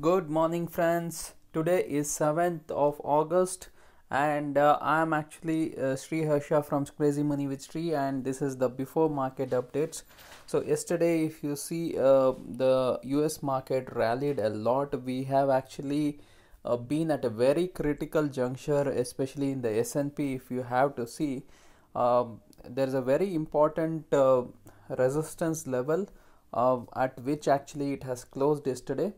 Good morning, friends. Today is 7th of August, and uh, I am actually uh, Sri Harsha from Crazy Money with Sri, and this is the before market updates. So, yesterday, if you see, uh, the US market rallied a lot. We have actually uh, been at a very critical juncture, especially in the S&P. If you have to see, um, there is a very important uh, resistance level uh, at which actually it has closed yesterday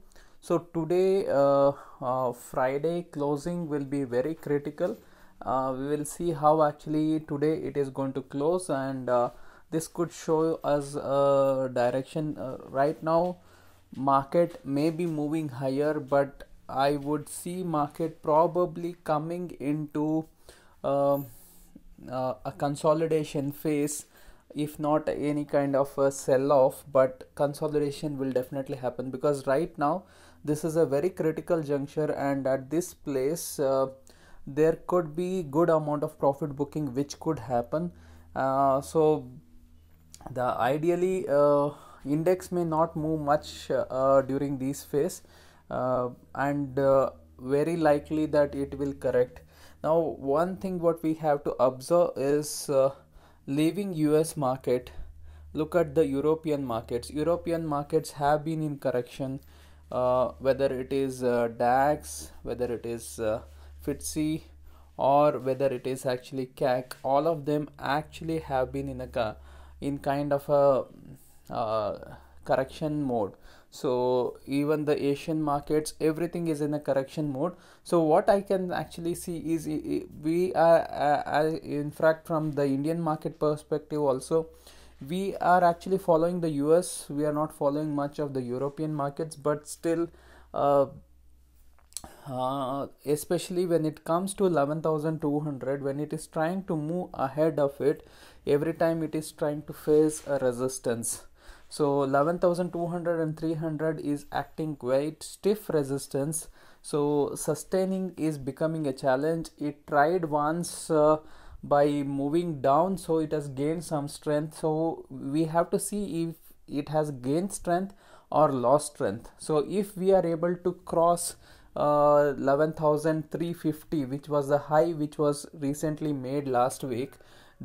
so today uh, uh, friday closing will be very critical uh, we will see how actually today it is going to close and this could show us a direction right now market may be moving higher but i would see market probably coming into uh, uh, a consolidation phase if not any kind of a sell off but consolidation will definitely happen because right now this is a very critical juncture and at this place uh, there could be good amount of profit booking which could happen uh, so the ideally uh, index may not move much uh, during this phase uh, and uh, very likely that it will correct now one thing what we have to observe is leaving US market look at the European markets European markets have been in correction uh, whether it is uh, DAX whether it is uh, FTSE or whether it is actually CAC all of them actually have been in a in kind of a uh, correction mode so even the asian markets everything is in a correction mode so what i can actually see is we are in fact from the indian market perspective also we are actually following the us we are not following much of the european markets but still uh, uh, especially when it comes to 11200 when it is trying to move ahead of it every time it is trying to face a resistance so 11200 and 300 is acting quite stiff resistance so sustaining is becoming a challenge it tried once uh, by moving down so it has gained some strength so we have to see if it has gained strength or lost strength so if we are able to cross uh, 11350 which was the high which was recently made last week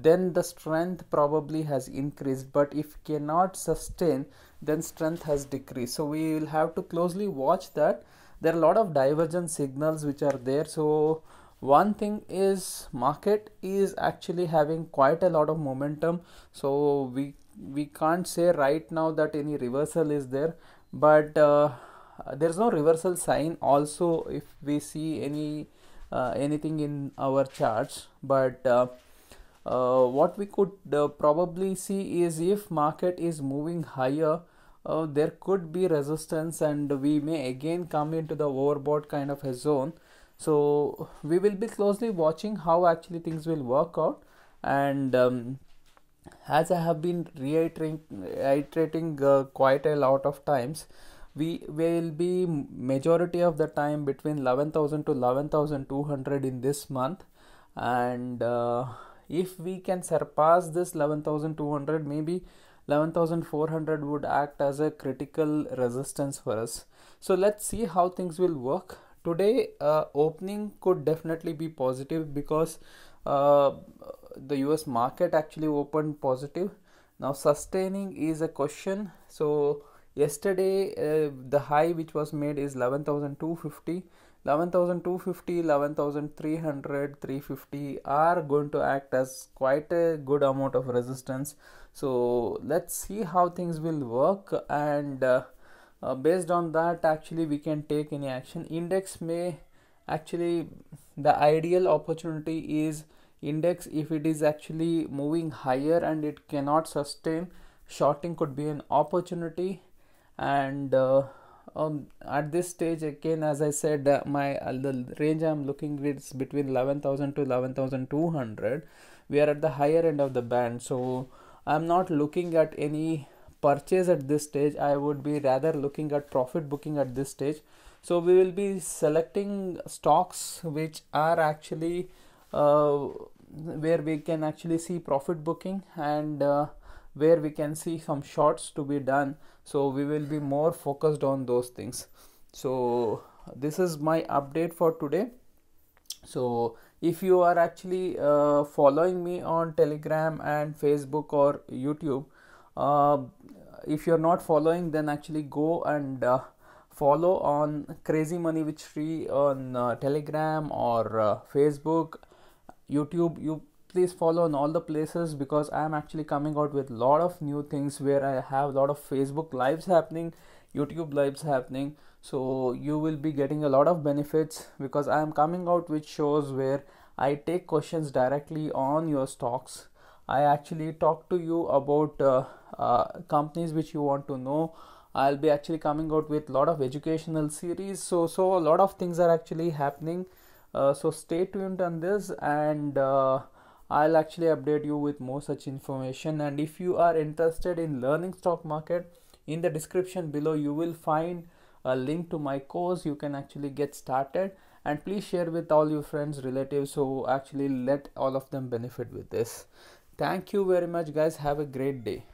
then the strength probably has increased but if cannot sustain then strength has decreased so we will have to closely watch that there are a lot of divergent signals which are there so one thing is market is actually having quite a lot of momentum so we we can't say right now that any reversal is there but uh, there's no reversal sign also if we see any uh, anything in our charts but uh, uh, what we could uh, probably see is if market is moving higher uh, there could be resistance and we may again come into the overbought kind of a zone so we will be closely watching how actually things will work out and um, as i have been reiterating uh, quite a lot of times we will be majority of the time between 11000 to 11200 in this month and uh, if we can surpass this 11200 maybe 11400 would act as a critical resistance for us so let's see how things will work today uh, opening could definitely be positive because uh, the US market actually opened positive now sustaining is a question so yesterday uh, the high which was made is 11250 11250 11300 350 are going to act as quite a good amount of resistance so let's see how things will work and uh, uh, based on that actually we can take any action index may actually the ideal opportunity is index if it is actually moving higher and it cannot sustain shorting could be an opportunity and uh, um, at this stage again as i said uh, my uh, the range i'm looking is between 11000 to 11200 we are at the higher end of the band so i'm not looking at any purchase at this stage i would be rather looking at profit booking at this stage so we will be selecting stocks which are actually uh, where we can actually see profit booking and uh, where we can see some shots to be done so we will be more focused on those things so this is my update for today so if you are actually uh, following me on telegram and facebook or youtube uh, if you're not following then actually go and uh, follow on crazy money which free on uh, telegram or uh, facebook youtube you please follow on all the places because i am actually coming out with lot of new things where i have lot of facebook lives happening youtube lives happening so you will be getting a lot of benefits because i am coming out with shows where i take questions directly on your stocks i actually talk to you about uh, uh, companies which you want to know i'll be actually coming out with lot of educational series so so a lot of things are actually happening uh, so stay tuned on this and uh, I'll actually update you with more such information and if you are interested in learning stock market in the description below you will find a link to my course you can actually get started and please share with all your friends relatives so actually let all of them benefit with this thank you very much guys have a great day